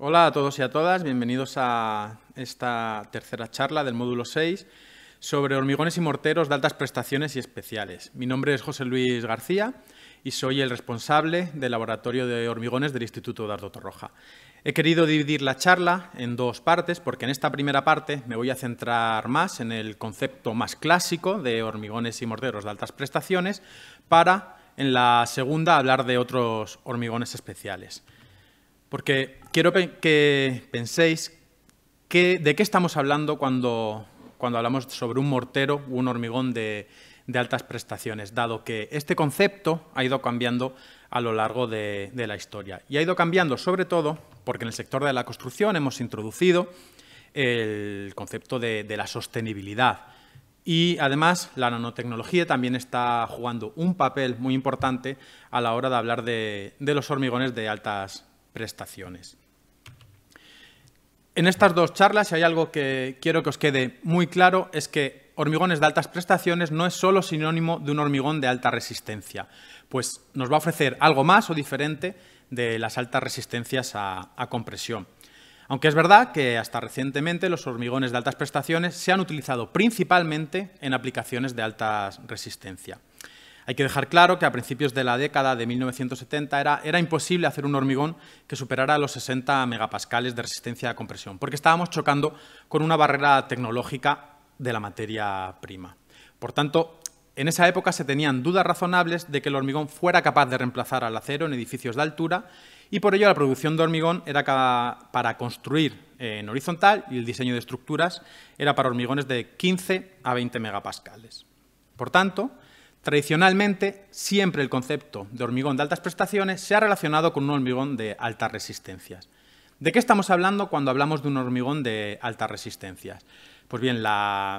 Hola a todos y a todas, bienvenidos a esta tercera charla del módulo 6 sobre hormigones y morteros de altas prestaciones y especiales. Mi nombre es José Luis García y soy el responsable del laboratorio de hormigones del Instituto Dardo Torroja. He querido dividir la charla en dos partes porque en esta primera parte me voy a centrar más en el concepto más clásico de hormigones y morteros de altas prestaciones para en la segunda hablar de otros hormigones especiales. Porque quiero que penséis de qué estamos hablando cuando, cuando hablamos sobre un mortero o un hormigón de, de altas prestaciones, dado que este concepto ha ido cambiando a lo largo de, la historia. Y ha ido cambiando sobre todo porque en el sector de la construcción hemos introducido el concepto de, la sostenibilidad. Y además la nanotecnología también está jugando un papel muy importante a la hora de hablar de, de los hormigones de altas prestaciones. En estas dos charlas, si hay algo que quiero que os quede muy claro, es que hormigones de altas prestaciones no es solo sinónimo de un hormigón de alta resistencia, pues nos va a ofrecer algo más o diferente de las altas resistencias a, compresión. Aunque es verdad que hasta recientemente los hormigones de altas prestaciones se han utilizado principalmente en aplicaciones de alta resistencia. Hay que dejar claro que a principios de la década de 1970 era, era, imposible hacer un hormigón que superara los 60 megapascales de resistencia a compresión, porque estábamos chocando con una barrera tecnológica de la materia prima. Por tanto, en esa época se tenían dudas razonables de que el hormigón fuera capaz de reemplazar al acero en edificios de altura y por ello la producción de hormigón era para construir eh, en horizontal y el diseño de estructuras era para hormigones de 15 a 20 megapascales. Por tanto, tradicionalmente siempre el concepto de hormigón de altas prestaciones se ha relacionado con un hormigón de altas resistencias. ¿De qué estamos hablando cuando hablamos de un hormigón de altas resistencias? Pues bien,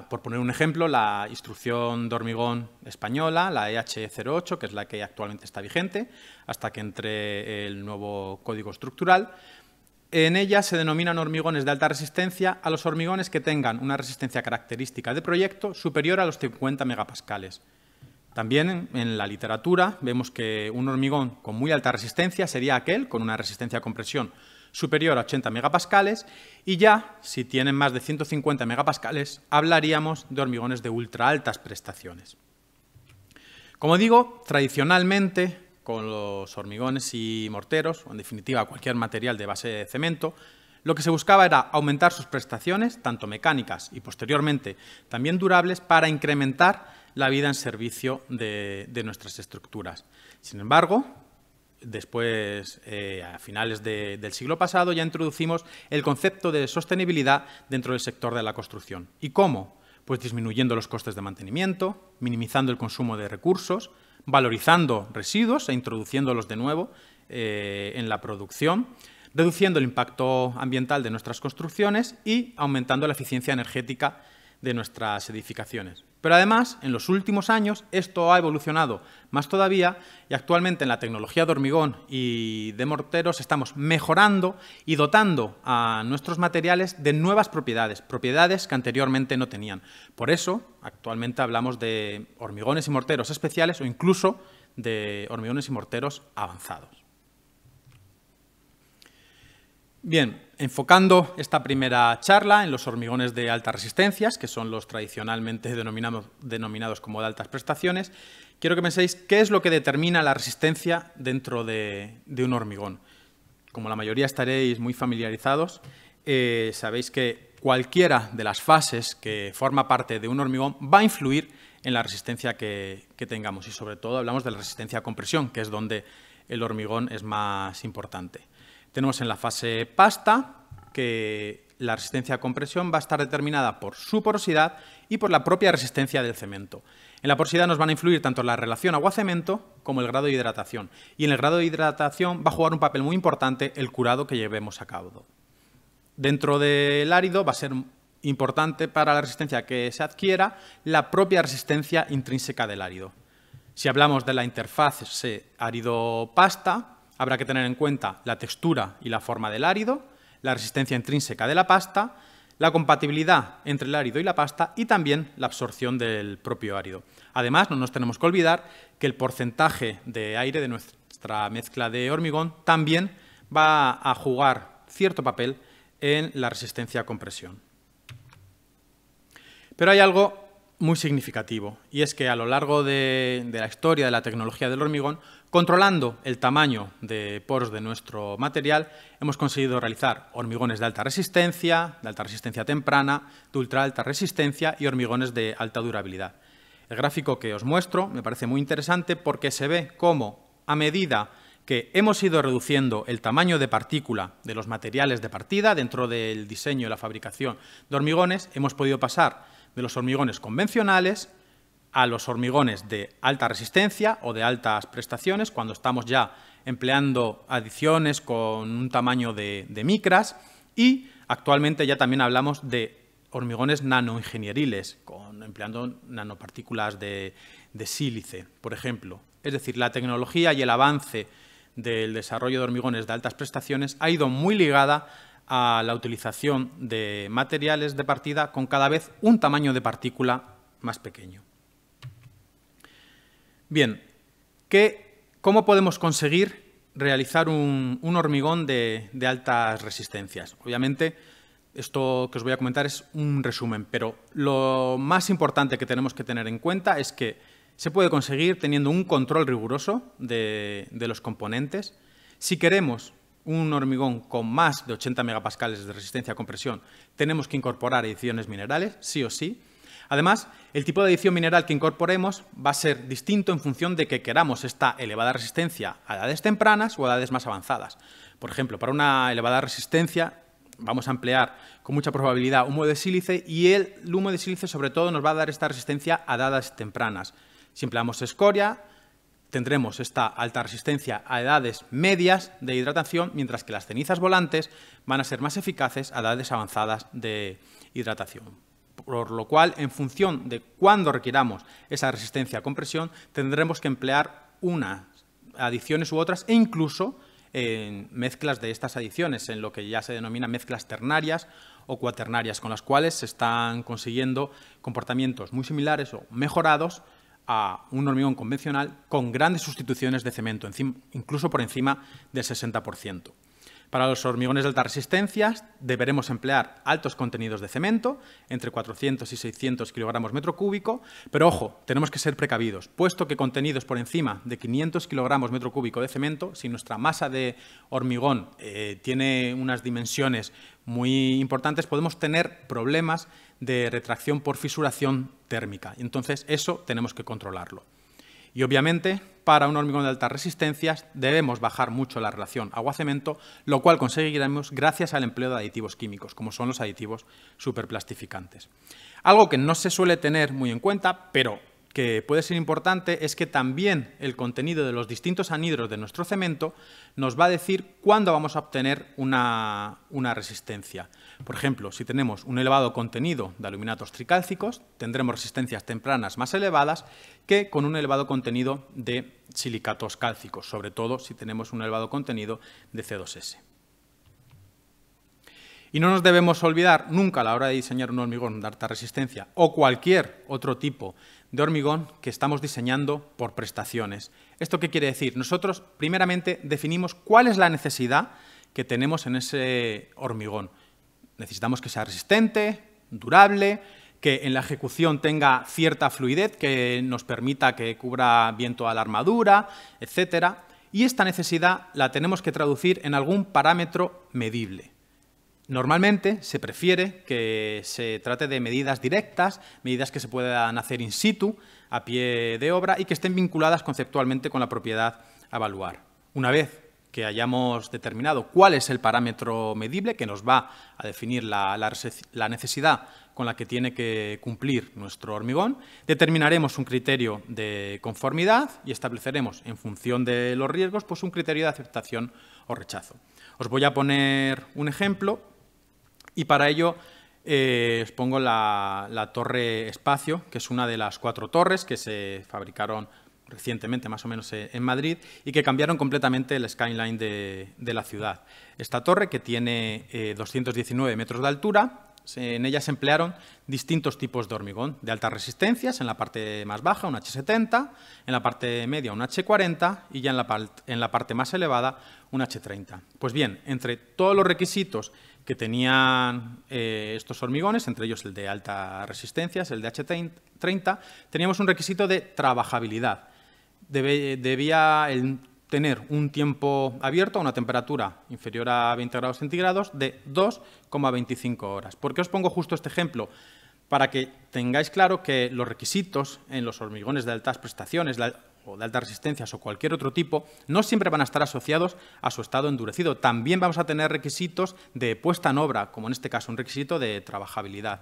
por poner un ejemplo, la instrucción de hormigón española, la EH08, que es la que actualmente está vigente, hasta que entre el nuevo código estructural, en ella se denominan hormigones de alta resistencia a los hormigones que tengan una resistencia característica de proyecto superior a los 50 megapascales. También en la literatura vemos que un hormigón con muy alta resistencia sería aquel con una resistencia a compresión superior a 80 megapascales y ya, si tienen más de 150 megapascales, hablaríamos de hormigones de ultra altas prestaciones. Como digo, tradicionalmente con los hormigones y morteros, o en definitiva cualquier material de base de cemento, lo que se buscaba era aumentar sus prestaciones, tanto mecánicas y posteriormente también durables, para incrementar la vida en servicio de, de nuestras estructuras. Sin embargo, Después, eh, a finales del siglo pasado, ya introducimos el concepto de sostenibilidad dentro del sector de la construcción. ¿Y cómo? Pues disminuyendo los costes de mantenimiento, minimizando el consumo de recursos, valorizando residuos e introduciéndolos de nuevo eh, en la producción, reduciendo el impacto ambiental de nuestras construcciones y aumentando la eficiencia energética de nuestras edificaciones. Pero además, en los últimos años, esto ha evolucionado más todavía y actualmente en la tecnología de hormigón y de morteros estamos mejorando y dotando a nuestros materiales de nuevas propiedades, propiedades que anteriormente no tenían. Por eso, actualmente hablamos de hormigones y morteros especiales o incluso de hormigones y morteros avanzados. Bien, enfocando esta primera charla en los hormigones de altas resistencias, que son los tradicionalmente denominados, como de altas prestaciones, quiero que penséis qué es lo que determina la resistencia dentro de, un hormigón. Como la mayoría estaréis muy familiarizados, eh, sabéis que cualquiera de las fases que forma parte de un hormigón va a influir en la resistencia que tengamos y sobre todo hablamos de la resistencia a compresión, que es donde el hormigón es más importante. Tenemos en la fase pasta que la resistencia a compresión va a estar determinada por su porosidad y por la propia resistencia del cemento. En la porosidad nos van a influir tanto la relación agua-cemento como el grado de hidratación. Y en el grado de hidratación va a jugar un papel muy importante el curado que llevemos a cabo. Dentro del árido va a ser importante para la resistencia que se adquiera la propia resistencia intrínseca del árido. Si hablamos de la interfaz árido-pasta, Habrá que tener en cuenta la textura y la forma del árido, la resistencia intrínseca de la pasta, la compatibilidad entre el árido y la pasta y también la absorción del propio árido. Además, no nos tenemos que olvidar que el porcentaje de aire de nuestra mezcla de hormigón también va a jugar cierto papel en la resistencia a compresión. Pero hay algo muy significativo, y es que a lo largo de, la historia de la tecnología del hormigón, controlando el tamaño de poros de nuestro material, hemos conseguido realizar hormigones de alta resistencia, de alta resistencia temprana, de ultra alta resistencia y hormigones de alta durabilidad. El gráfico que os muestro me parece muy interesante porque se ve cómo, a medida que hemos ido reduciendo el tamaño de partícula de los materiales de partida dentro del diseño y la fabricación de hormigones, hemos podido pasar de los hormigones convencionales a los hormigones de alta resistencia o de altas prestaciones, cuando estamos ya empleando adiciones con un tamaño de, micras y actualmente ya también hablamos de hormigones nanoingenieriles, con, empleando nanopartículas de, de sílice, por ejemplo. Es decir, la tecnología y el avance del desarrollo de hormigones de altas prestaciones ha ido muy ligada a la utilización de materiales de partida con cada vez un tamaño de partícula más pequeño. Bien, ¿qué, ¿cómo podemos conseguir realizar un, hormigón de, altas resistencias? Obviamente, esto que os voy a comentar es un resumen, pero lo más importante que tenemos que tener en cuenta es que se puede conseguir teniendo un control riguroso de los componentes. Si queremos un hormigón con más de 80 megapascales de resistencia a compresión, tenemos que incorporar adiciones minerales, sí o sí. Además, el tipo de adición mineral que incorporemos va a ser distinto en función de que queramos esta elevada resistencia a edades tempranas o a edades más avanzadas. Por ejemplo, para una elevada resistencia vamos a emplear con mucha probabilidad humo de sílice y el humo de sílice sobre todo nos va a dar esta resistencia a edades tempranas. Si empleamos escoria, tendremos esta alta resistencia a edades medias de hidratación, mientras que las cenizas volantes van a ser más eficaces a edades avanzadas de hidratación. Por lo cual, en función de cuándo requiramos esa resistencia a compresión, tendremos que emplear unas adiciones u otras e incluso en mezclas de estas adiciones, en lo que ya se denomina mezclas ternarias o cuaternarias, con las cuales se están consiguiendo comportamientos muy similares o mejorados a un hormigón convencional con grandes sustituciones de cemento, incluso por encima del 60%. Para los hormigones de alta resistencia deberemos emplear altos contenidos de cemento, entre 400 y 600 kilogramos metro cúbico, pero ojo, tenemos que ser precavidos, puesto que contenidos por encima de 500 kilogramos metro cúbico de cemento, si nuestra masa de hormigón eh, tiene unas dimensiones muy importantes, podemos tener problemas de retracción por fisuración térmica. Entonces, eso tenemos que controlarlo. Y obviamente, para un hormigón de altas resistencias debemos bajar mucho la relación agua-cemento, lo cual conseguiremos gracias al empleo de aditivos químicos, como son los aditivos superplastificantes. Algo que no se suele tener muy en cuenta, pero que puede ser importante es que también el contenido de los distintos anhidros de nuestro cemento nos va a decir cuándo vamos a obtener una, una resistencia. Por ejemplo, si tenemos un elevado contenido de aluminatos tricálcicos, tendremos resistencias tempranas más elevadas que con un elevado contenido de silicatos cálcicos, sobre todo si tenemos un elevado contenido de C2S. Y no nos debemos olvidar nunca a la hora de diseñar un hormigón de alta resistencia o cualquier otro tipo de hormigón que estamos diseñando por prestaciones. ¿Esto qué quiere decir? Nosotros primeramente definimos cuál es la necesidad que tenemos en ese hormigón. Necesitamos que sea resistente, durable, que en la ejecución tenga cierta fluidez que nos permita que cubra bien toda la armadura, etcétera. Y esta necesidad la tenemos que traducir en algún parámetro medible. Normalmente se prefiere que se trate de medidas directas, medidas que se puedan hacer in situ, a pie de obra y que estén vinculadas conceptualmente con la propiedad a evaluar. Una vez que hayamos determinado cuál es el parámetro medible que nos va a definir la, necesidad con la que tiene que cumplir nuestro hormigón, determinaremos un criterio de conformidad y estableceremos en función de los riesgos pues, un criterio de aceptación o rechazo. Os voy a poner un ejemplo y para ello eh, os pongo la, torre espacio, que es una de las cuatro torres que se fabricaron recientemente, más o menos eh, en Madrid, y que cambiaron completamente el skyline de, la ciudad. Esta torre, que tiene 219 eh, metros de altura, en ella se emplearon distintos tipos de hormigón, de altas resistencias, en la parte más baja un H70, en la parte media un H40 y ya en la, en la parte más elevada un H30. Pues bien, entre todos los requisitos que tenían eh, estos hormigones, entre ellos el de alta resistencia, el de H30, teníamos un requisito de trabajabilidad. debía tener un tiempo abierto a una temperatura inferior a 20 grados centígrados de 2,25 horas. ¿Por qué os pongo justo este ejemplo? Para que tengáis claro que los requisitos en los hormigones de altas prestaciones, de altas resistencias o cualquier otro tipo, no siempre van a estar asociados a su estado endurecido. También vamos a tener requisitos de puesta en obra, como en este caso un requisito de trabajabilidad.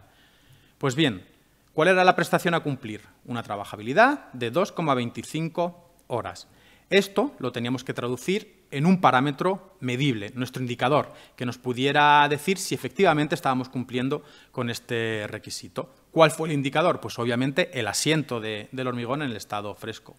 Pues bien, ¿cuál era la prestación a cumplir? Una trabajabilidad de 2,25 horas. Esto lo teníamos que traducir en un parámetro medible, nuestro indicador, que nos pudiera decir si efectivamente estábamos cumpliendo con este requisito. ¿Cuál fue el indicador? Pues obviamente el asiento del hormigón en el estado fresco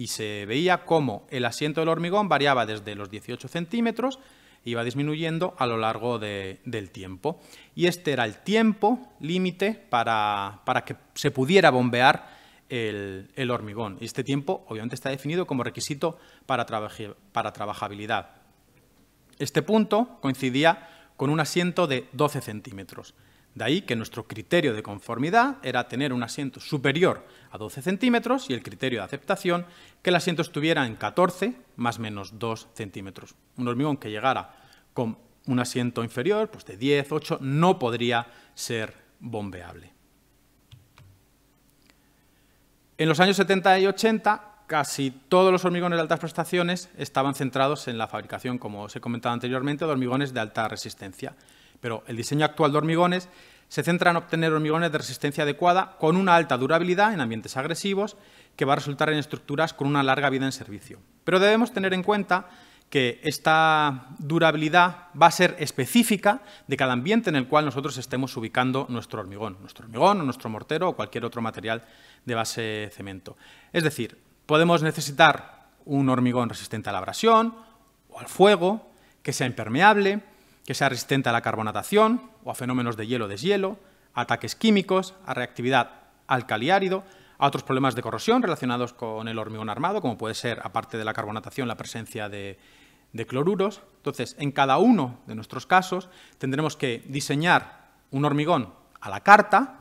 y se veía cómo el asiento del hormigón variaba desde los 18 centímetros, iba disminuyendo a lo largo del tiempo. Y este era el tiempo límite para, que se pudiera bombear el, hormigón. Y este tiempo obviamente está definido como requisito para trabajabilidad. Este punto coincidía con un asiento de 12 centímetros. De ahí que nuestro criterio de conformidad era tener un asiento superior a 12 centímetros y el criterio de aceptación que el asiento estuviera en 14 más menos 2 centímetros. Un hormigón que llegara con un asiento inferior, pues de 10, 8, no podría ser bombeable. En los años 70 y 80, casi todos los hormigones de altas prestaciones estaban centrados en la fabricación, como os he comentado anteriormente, de hormigones de alta resistencia. Pero el diseño actual de hormigones se centra en obtener hormigones de resistencia adecuada con una alta durabilidad en ambientes agresivos que va a resultar en estructuras con una larga vida en servicio. Pero debemos tener en cuenta que esta durabilidad va a ser específica de cada ambiente en el cual nosotros estemos ubicando nuestro hormigón, nuestro hormigón o nuestro mortero o cualquier otro material de base cemento. Es decir, podemos necesitar un hormigón resistente a la abrasión o al fuego, que sea impermeable, que sea resistente a la carbonatación o a fenómenos de hielo-deshielo, ataques químicos, a reactividad alcaliárido, a otros problemas de corrosión relacionados con el hormigón armado, como puede ser, aparte de la carbonatación, la presencia de, de cloruros. Entonces, en cada uno de nuestros casos tendremos que diseñar un hormigón a la carta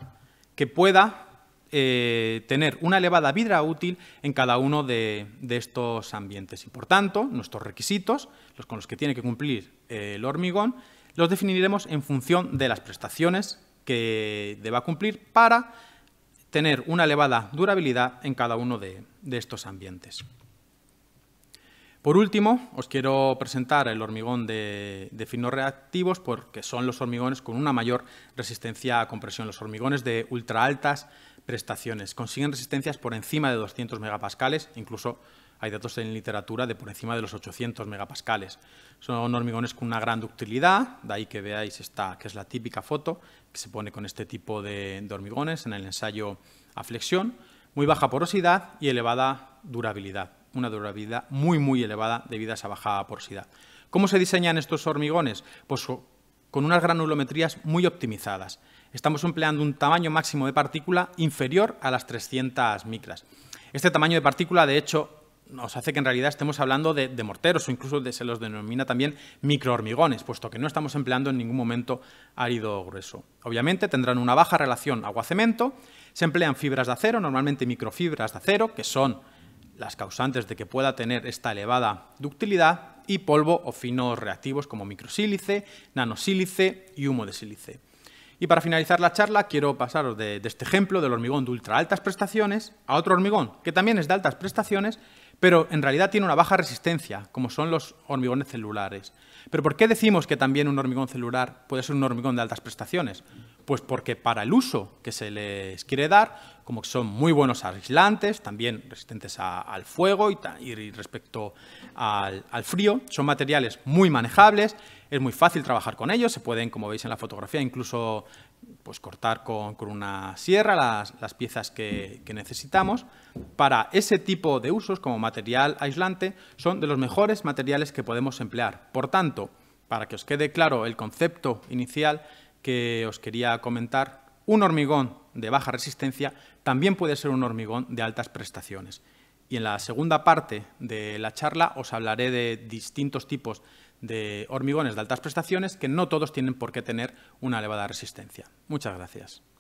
que pueda eh, tener una elevada vidra útil en cada uno de, estos ambientes. Y por tanto, nuestros requisitos, los con los que tiene que cumplir eh, el hormigón, los definiremos en función de las prestaciones que deba cumplir para tener una elevada durabilidad en cada uno de, estos ambientes. Por último, os quiero presentar el hormigón de, finos reactivos porque son los hormigones con una mayor resistencia a compresión, los hormigones de ultra altas prestaciones. Consiguen resistencias por encima de 200 megapascales, incluso hay datos en literatura de por encima de los 800 megapascales. Son hormigones con una gran ductilidad, de ahí que veáis esta, que es la típica foto que se pone con este tipo de, de hormigones en el ensayo a flexión, muy baja porosidad y elevada durabilidad, una durabilidad muy, muy elevada debido a esa baja porosidad. ¿Cómo se diseñan estos hormigones? Pues con unas granulometrías muy optimizadas. Estamos empleando un tamaño máximo de partícula inferior a las 300 micras. Este tamaño de partícula, de hecho, nos hace que en realidad estemos hablando de, morteros o incluso de, se los denomina también microhormigones, puesto que no estamos empleando en ningún momento árido grueso. Obviamente tendrán una baja relación agua-cemento, se emplean fibras de acero, normalmente microfibras de acero, que son las causantes de que pueda tener esta elevada ductilidad, y polvo o finos reactivos como microsílice, nanosílice y humo de sílice. Y para finalizar la charla, quiero pasaros de, este ejemplo del hormigón de ultra altas prestaciones a otro hormigón que también es de altas prestaciones, pero en realidad tiene una baja resistencia, como son los hormigones celulares. Pero ¿por qué decimos que también un hormigón celular puede ser un hormigón de altas prestaciones? Pues porque para el uso que se les quiere dar, como que son muy buenos aislantes, también resistentes al fuego y, respecto al, frío, son materiales muy manejables, es muy fácil trabajar con ellos, se pueden, como veis en la fotografía, incluso pues, cortar con, una sierra las, piezas que necesitamos. Para ese tipo de usos, como material aislante, son de los mejores materiales que podemos emplear. Por tanto, para que os quede claro el concepto inicial, que os quería comentar, un hormigón de baja resistencia también puede ser un hormigón de altas prestaciones. Y en la segunda parte de la charla os hablaré de distintos tipos de hormigones de altas prestaciones que no todos tienen por qué tener una elevada resistencia. Muchas gracias.